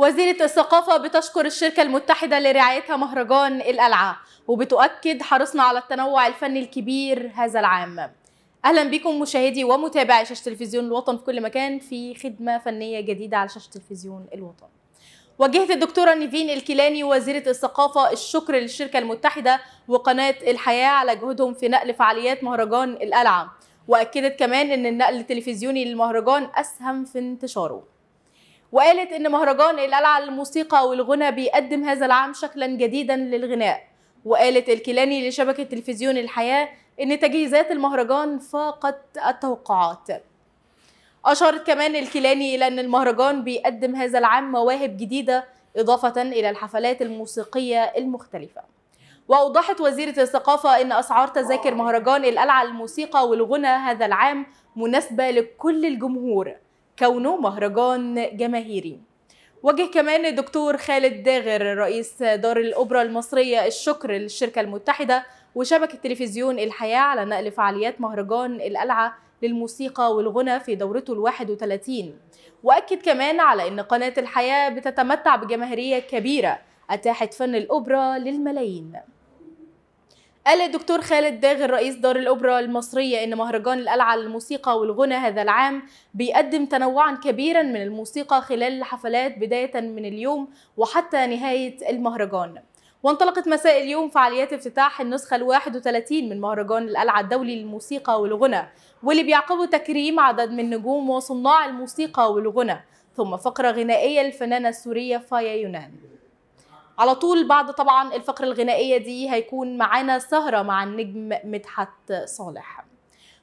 وزيرة الثقافة بتشكر الشركة المتحدة لرعايتها مهرجان القلعة وبتؤكد حرصنا على التنوع الفني الكبير هذا العام اهلا بكم مشاهدي ومتابعي شاشه تلفزيون الوطن في كل مكان في خدمه فنيه جديده على شاشه تلفزيون الوطن وجهت الدكتوره نيفين الكيلاني وزيره الثقافه الشكر للشركه المتحده وقناه الحياه على جهودهم في نقل فعاليات مهرجان القلعه واكدت كمان ان النقل التلفزيوني للمهرجان اسهم في انتشاره وقالت إن مهرجان القلعة للموسيقى والغنى بيقدم هذا العام شكلا جديدا للغناء وقالت الكيلاني لشبكة تلفزيون الحياة إن تجهيزات المهرجان فاقت التوقعات أشارت كمان الكيلاني إلى أن المهرجان بيقدم هذا العام مواهب جديدة إضافة إلى الحفلات الموسيقية المختلفة وأوضحت وزيرة الثقافة أن أسعار تذاكر مهرجان القلعة للموسيقى والغنى هذا العام مناسبة لكل الجمهور كونه مهرجان جماهيري وجه كمان الدكتور خالد داغر رئيس دار الأوبرا المصرية الشكر للشركة المتحدة وشبكة تلفزيون الحياة على نقل فعاليات مهرجان القلعة للموسيقى والغنى في دورته ال 31 وأكد كمان على أن قناة الحياة بتتمتع بجماهيرية كبيرة أتاحت فن الأوبرا للملايين قال الدكتور خالد داغر رئيس دار الأوبرا المصرية إن مهرجان القلعة للموسيقى والغنى هذا العام بيقدم تنوعا كبيرا من الموسيقى خلال الحفلات بداية من اليوم وحتى نهاية المهرجان وانطلقت مساء اليوم فعاليات افتتاح النسخة ال 31 من مهرجان القلعة الدولي للموسيقى والغنى واللي بيعقبه تكريم عدد من نجوم وصناع الموسيقى والغنى ثم فقرة غنائية للفنانة السورية فايا يونان على طول بعد طبعا الفقرة الغنائية دي هيكون معانا سهرة مع النجم مدحت صالح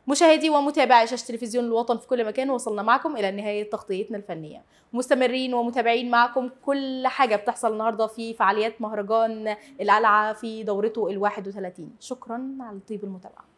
مشاهدي ومتابعي شاشة تلفزيون الوطن في كل مكان وصلنا معكم إلى نهاية تغطيتنا الفنية مستمرين ومتابعين معكم كل حاجة بتحصل النهاردة في فعاليات مهرجان القلعة في دورته ال 31 شكرا على طيب المتابعة